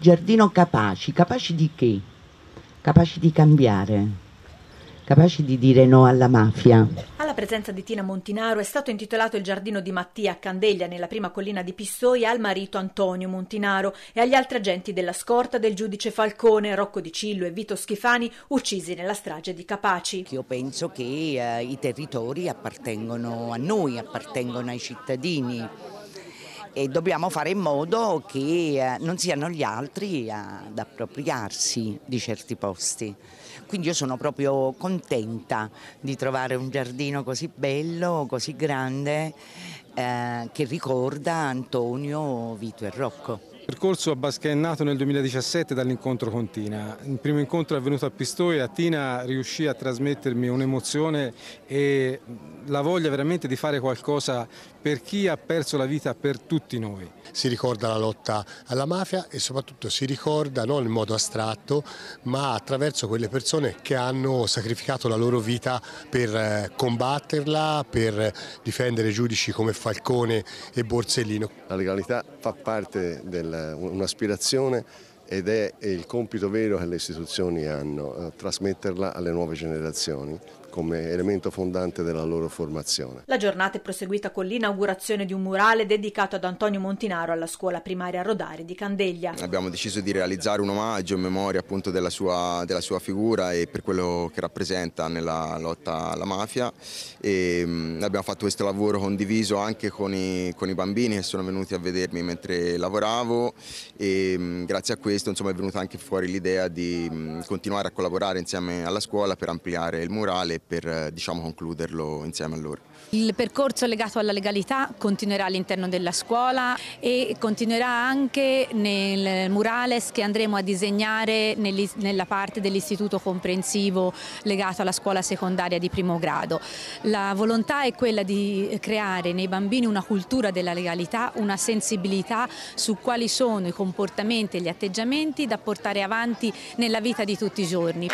giardino capaci, capaci di che? Capaci di cambiare, capaci di dire no alla mafia. Alla presenza di Tina Montinaro è stato intitolato il giardino di Mattia a Candeglia nella prima collina di Pistoia al marito Antonio Montinaro e agli altri agenti della scorta del giudice Falcone, Rocco Di Cillo e Vito Schifani uccisi nella strage di Capaci. Io penso che eh, i territori appartengono a noi, appartengono ai cittadini e dobbiamo fare in modo che eh, non siano gli altri ad appropriarsi di certi posti. Quindi io sono proprio contenta di trovare un giardino così bello, così grande, eh, che ricorda Antonio, Vito e Rocco percorso a Basca è nato nel 2017 dall'incontro con Tina. Il primo incontro è avvenuto a Pistoia, Tina riuscì a trasmettermi un'emozione e la voglia veramente di fare qualcosa per chi ha perso la vita per tutti noi. Si ricorda la lotta alla mafia e soprattutto si ricorda non in modo astratto ma attraverso quelle persone che hanno sacrificato la loro vita per eh, combatterla, per difendere giudici come Falcone e Borsellino. La legalità fa parte del eh, un'aspirazione ed è il compito vero che le istituzioni hanno, eh, trasmetterla alle nuove generazioni come elemento fondante della loro formazione. La giornata è proseguita con l'inaugurazione di un murale dedicato ad Antonio Montinaro alla scuola primaria Rodari di Candeglia. Abbiamo deciso di realizzare un omaggio in memoria appunto della sua, della sua figura e per quello che rappresenta nella lotta alla mafia e mm, abbiamo fatto questo lavoro condiviso anche con i, con i bambini che sono venuti a vedermi mentre lavoravo e mm, grazie a questo questo insomma, è venuta anche fuori l'idea di mh, continuare a collaborare insieme alla scuola per ampliare il murale e per eh, diciamo, concluderlo insieme a loro. Il percorso legato alla legalità continuerà all'interno della scuola e continuerà anche nel murales che andremo a disegnare nella parte dell'istituto comprensivo legato alla scuola secondaria di primo grado. La volontà è quella di creare nei bambini una cultura della legalità, una sensibilità su quali sono i comportamenti e gli atteggiamenti cambiamenti da portare avanti nella vita di tutti i giorni.